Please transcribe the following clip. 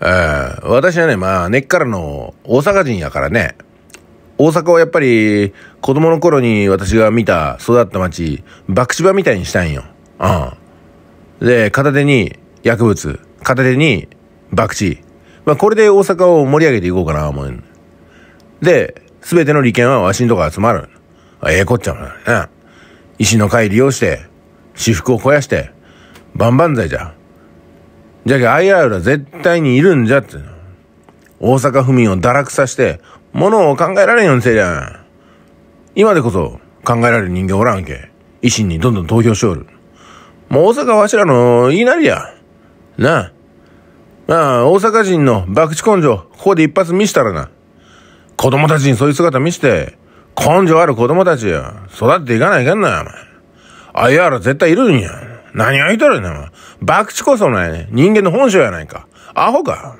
え私はね、まあ、根っからの大阪人やからね、大阪はやっぱり子供の頃に私が見た育った町、打場みたいにしたんよ。うん。で、片手に薬物、片手に博打まあ、これで大阪を盛り上げていこうかな、思う。で、すべての利権はわしんとこ集まる。ええー、こっちゃもね。石の会利用して、私服を肥やして、万々歳じゃ。じゃけ、イアールは絶対にいるんじゃって。大阪府民を堕落させて、物を考えられんようにせりゃ今でこそ考えられる人間おらんけ。維新にどんどん投票しおる。もう大阪わしらの言いなりや。なあ。まあ、大阪人の博打根性、ここで一発見したらな。子供たちにそういう姿見して、根性ある子供たちや、育っていかないかんな、お前。あいやら絶対いるんや。何が言うとるんだよ、爆地こそないね。人間の本性やないか。アホか。